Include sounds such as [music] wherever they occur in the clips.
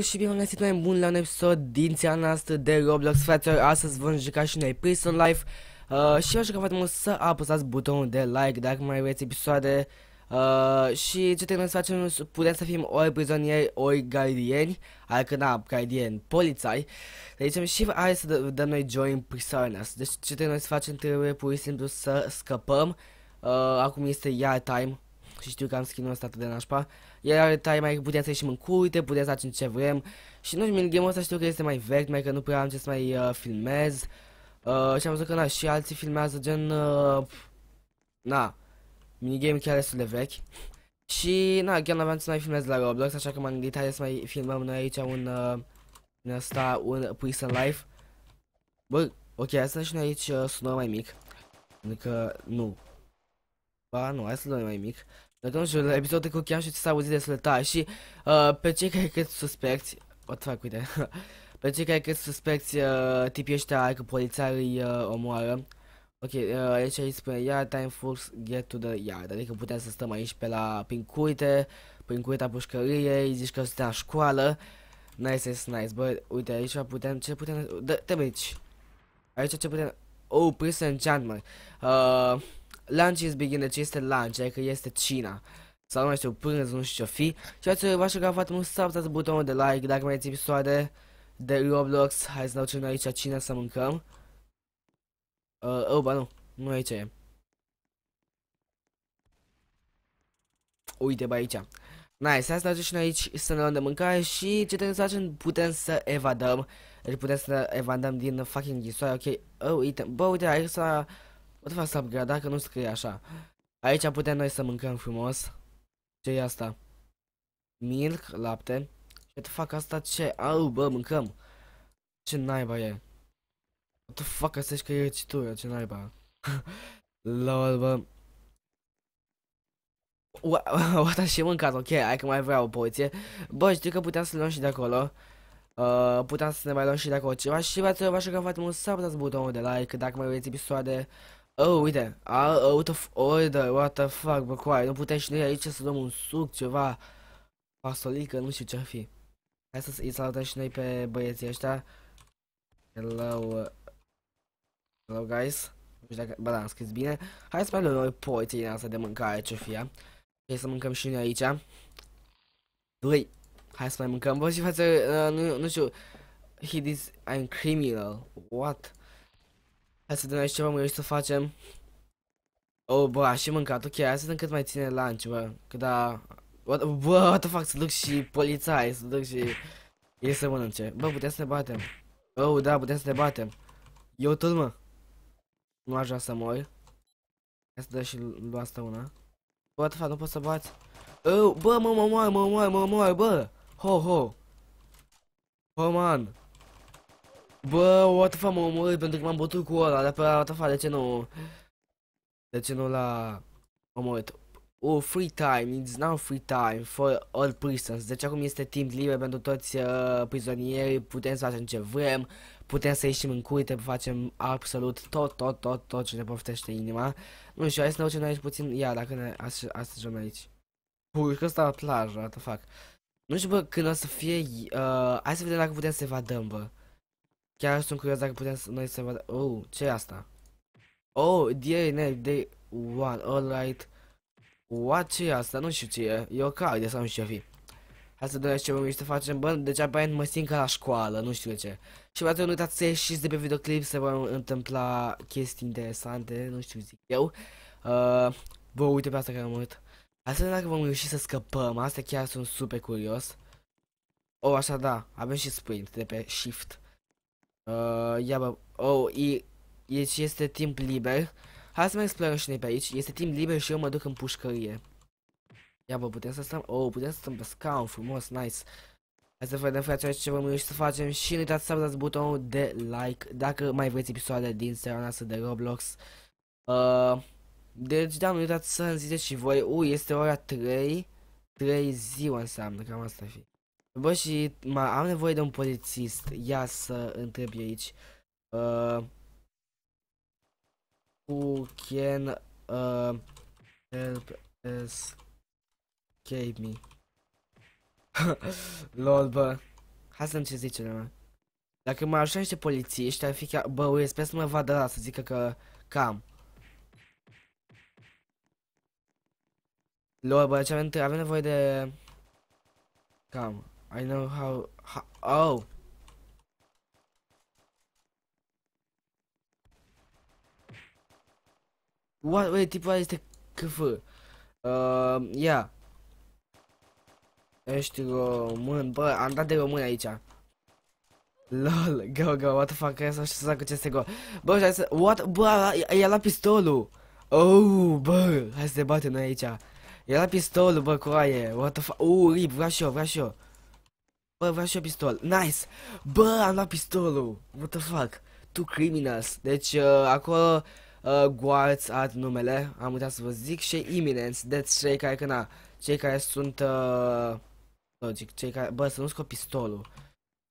Și bine am găsit mai bun la un episod din țeana asta de Roblox Fraților Astăzi vom juca și noi Prison Life uh, Și așa că foarte mult să apăsați butonul de like dacă mai vreți episoade uh, Și ce trebuie să facem, putem să fim ori prizonieri, ori gardieni Adică na, gardieni, polițai Deci zicem și hai să dăm noi join prisoners Deci ce trebuie să facem, trebuie pur și simplu să scăpăm uh, Acum este iar time și știu că am skin-ul ăsta atât de nașpa. Iar tai mai putea să ieșim în curte, putea să facem ce vrem. Și nu știu, minigame-ul ăsta știu că este mai vechi, mai că nu prea am ce să mai uh, filmez. Uh, și am văzut că na, și alții filmează gen... Uh, na, minigame chiar destul de vechi. Și na, chiar n-aveam să mai filmez la Roblox, așa că m-am gândit, hai să mai filmăm noi aici un... Uh, asta, un Prison Life. Bă, ok, asta și noi aici uh, sună mai mic. Pentru că nu, Ba, nu, hai să-l mai mic. Dacă nu la episodul trecut chiar și s-a auzit le tai și uh, pe cei care cred suspecti, o fac, uite. [laughs] pe cei care cred suspecti uh, tipii ăștia că polițarii uh, omoară. Ok, uh, aici aici spune, yeah, time fools get to the yard. Adică putem să stăm aici pe la, prin curte, prin curtea pușcăriei, zici că suntem la școală. Nice, nice, nice, bă, uite aici putem, ce putem, da, te aici. Aici ce putem, oh, prison enchantment. Uh, lunch is begin, ce este lunch, adică este cina. Sau nu știu, prânz, nu știu ce fi. Și ați uh, v-aș ruga foarte mult să apăsați butonul de like dacă mai ați episoade de Roblox. Hai să ne ducem noi aici cina să mâncăm. Uh, oh, ba nu, nu aici e. Uite, bă, aici. Nice, hai să ne și aici să ne luăm de mâncare și ce trebuie să facem, putem să evadăm. Deci putem să evadăm din fucking ghisoare, ok? Oh, uite, bă, uite, aici să... Pot face să upgrade, dacă nu scrie așa. Aici putem noi să mâncăm frumos. ce e asta? Milk, lapte. Ce te fac asta ce? Au, bă, mâncăm. Ce naiba e? What the fuck, asta că e răcitură, ce naiba. [laughs] Lol, bă. [laughs] What a și mâncat, ok, hai că mai vreau o poție. Bă, știu că puteam să luăm și de acolo. Uh, puteam să ne mai luăm și de acolo ceva și v-ați v-aș că foarte mult să apăsați butonul de like dacă mai vreți episoade. Oh, uite, a, a, what the, oh, da, what the fuck, bă, coai, nu putem și noi aici să dăm un suc, ceva, pasolică, nu știu ce-ar fi. Hai să îi salutăm și noi pe băieții ăștia. Hello, uh, hello guys. Nu știu dacă, bă, da, am scris bine. Hai să mai luăm noi din asta de mâncare, ce fie. Hai să mâncăm și noi aici. Doi. Hai să mai mâncăm, bă, și față, uh, nu, nu știu, he is, I'm criminal, what? Hai să dăm ce mă gândesc să facem. Oh, bă, aș și mâncat, ok, hai să dăm cât mai ține lunch, bă, că da... What, bă, what the fuck, să duc și polițai, să duc și... E să mănânce. Bă, putem să ne batem. Oh, da, putem să ne batem. Eu tot, mă. Nu aș vrea să mor. Hai să dă și lua asta una. Bă, what the fuck, nu pot să bat. Oh, bă, mă, mă, mă, mă, mă, mă, mă, bă. Ho, ho. Ho, man. Bă, the fuck, m-am omorât pentru că m-am bătut cu ăla, dar pe ăla, de ce nu... De ce nu l-a omorât? Oh, free time, it's now free time for all prisons. Deci acum este timp liber pentru toți uh, prizonierii, putem să facem ce vrem, putem să ieșim în curte, facem absolut tot, tot, tot, tot ce ne poftește inima. Nu știu, hai să ne ducem aici puțin, ia, dacă ne ajungem aici. Pui, că asta la plajă, what the fuck. Nu știu, bă, când o să fie, uh, hai să vedem dacă putem să evadăm, bă. Chiar sunt curios dacă putem să, noi să vadă. Oh, ce asta? Oh, DNA Day One, alright. What ce e asta? Nu știu ce e. E o carte sau nu știu ce fi. Hai să dăm ce vom să facem De Deci aparent mă simt ca la școală, nu știu de ce. Și vă nu uitați să ieșiți de pe videoclip să vă întâmpla chestii interesante, nu știu zic eu. Uh, uite pe asta care am uit. Hai să vedem dacă vom reuși să scăpăm. Asta chiar sunt super curios. O, oh, așa da, avem și sprint de pe shift. Uh, ia bă, oh, e, deci este timp liber. Hai să mai explorăm și noi pe aici. Este timp liber și eu mă duc în pușcărie. Ia bă, putem să stăm, oh, putem să stăm pe scaun, frumos, nice. Hai să vedem, frate, ce vom reuși să facem și nu uitați să apăsați butonul de like dacă mai vreți episoade din seara noastră de Roblox. Uh, deci, da, nu uitați să-mi ziceți și voi, u, uh, este ora 3, 3 ziua înseamnă, cam asta fi. Bă, și ma, am nevoie de un polițist. Ia să întreb aici. Uh, who can uh, help escape me? [laughs] Lol, bă. Hai să ce zice mă. Dacă mă ajută niște polițiști, ar fi chiar... Bă, ui, sper să mă vadă la să zică că cam. Lol, bă, ce avem, avem nevoie de... Cam. I know how, how oh. What? Wait, is este Kufu. Um yeah. Ești român. Bă, am dat de român aici. LOL, go, go, what the fuck, hai să așa cu ce este go. Bă, hai să... What? Bă, e la pistolul. Oh, bă, hai să te bate noi aici. E la pistolul, bă, coaie. What the fuck? Uh, rip, vreau și eu, vreau și eu. Bă, vreau și eu pistol. Nice! Bă, am luat pistolul! What the fuck? Two criminals. Deci, uh, acolo uh, guards at numele, am uitat să vă zic, și imminence. Deci, cei care, că na, cei care sunt, uh, logic, cei care, bă, să nu scot pistolul.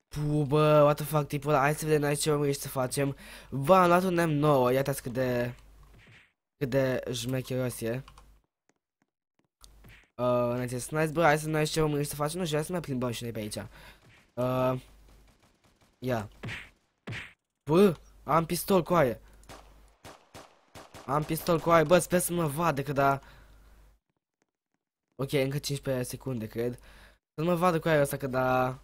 Puh, bă, what the fuck, tipul ăla, hai să vedem aici ce mai să facem. Bă, am luat un M9, iată cât de, cât de jmecheros e. Uh, ne-a zis, nice, bă, hai să ce români să facem, nu știu, hai să mai plimbăm și noi pe aici. Uh, ia. Bă, am pistol cu aia. Am pistol cu aia, bă, sper să mă vadă, că da... Ok, încă 15 secunde, cred. Să mă vadă cu aia asta că da...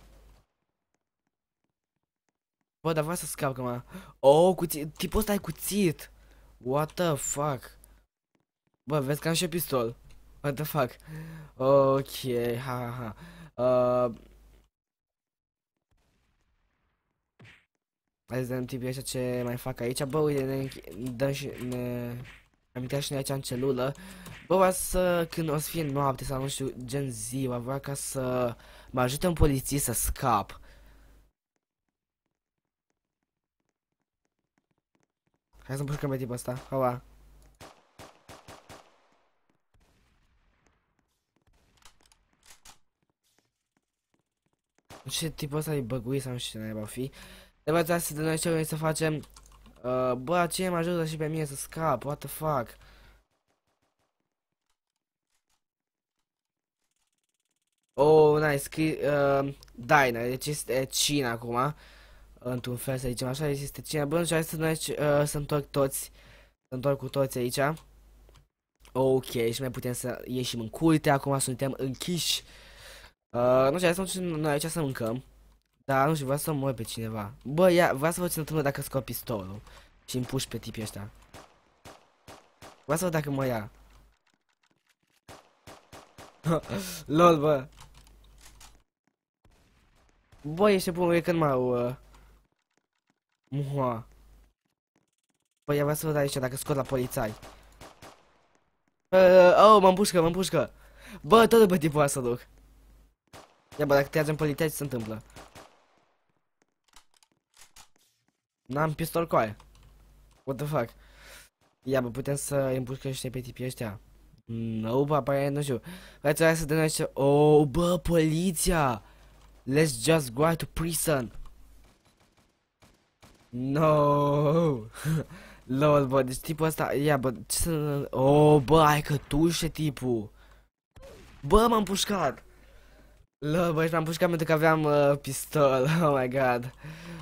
Bă, dar vreau să scap, că mă... Oh, cuțit, tipul ăsta e cuțit! What the fuck? Bă, vezi că am și pistol. What the fuck? Ok, ha ha ha. Uh... Hai să dăm tipii ăștia ce mai fac aici. Bă, uite, ne, dăm și, ne amintea și noi aici în celulă. Bă, vreau să, când o să fie noapte sau nu știu, gen ziua, vreau ca să mă ajute un polițist să scap. Hai să pușcăm pe tipul ăsta. Hava. ce tip ăsta e băguit sau nu știu ce naiba fi. De fapt, asta de noi ce vrem să facem. Uh, bă, ce mă ajută și pe mine să scap, what the fuck. Oh, nice, scris, uh, Dina, deci este cine acum. Într-un fel să zicem așa, deci este cine? Bă, nu știu, hai să, noi, uh, să întorc toți, să întorc cu toți aici. Ok, și mai putem să ieșim în curte, acum suntem închiși. Uh, nu știu, hai să ducem noi aici să mâncăm. Dar nu știu, vreau să mor pe cineva. Bă, ia, vreau să văd ce se întâmplă dacă scot pistolul. Și îmi puși pe tipii ăștia. Vreau să văd dacă mă ia. [laughs] Lol, bă. Bă, ești bun, e când m-au... Uh... Mua. Bă, ia vreau să văd aici dacă scot la polițai. Uh, oh, mă împușcă, mă împușcă. Bă, tot după tipul ăsta duc. Ia bă, dacă tăiază în politeți, se întâmplă. N-am pistol aia. What the fuck? Ia bă, putem să împușcăm niște pe tipii ăștia. No, bă, aparent nu știu. Vreți să dăm niște... Oh, bă, poliția! Let's just go to prison. No. [laughs] Lol, bă, deci tipul ăsta, ia, bă, ce să... Oh, bă, ai că tușe tipul. Bă, m-am pușcat. Lă, și m-am cam pentru că aveam uh, pistol, [laughs] oh my god.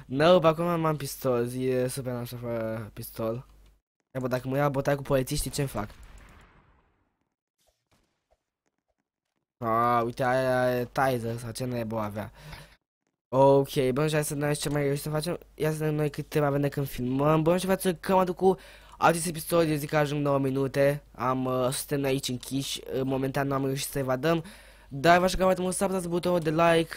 No, bă, acum am pistol, zi, e super n-am fără uh, pistol. Ia, bă, dacă mă ia bătaie cu polițiștii, ce-mi fac? Ah, uite, aia e Tizer sau ce nebo avea. Ok, bă, și hai să ne ce mai reușim să facem. Ia să ne noi cât timp avem de când filmăm. Bă, și față că mă duc cu acest episod, eu zic că ajung 9 minute. Am, uh, suntem aici închiși, uh, momentan nu am reușit să evadăm. Da, v-aș mai mult să apăsați butonul de like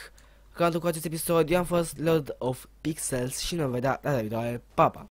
ca cu acest episod. Eu am fost Lord of Pixels și ne vedea data viitoare. Pa, pa!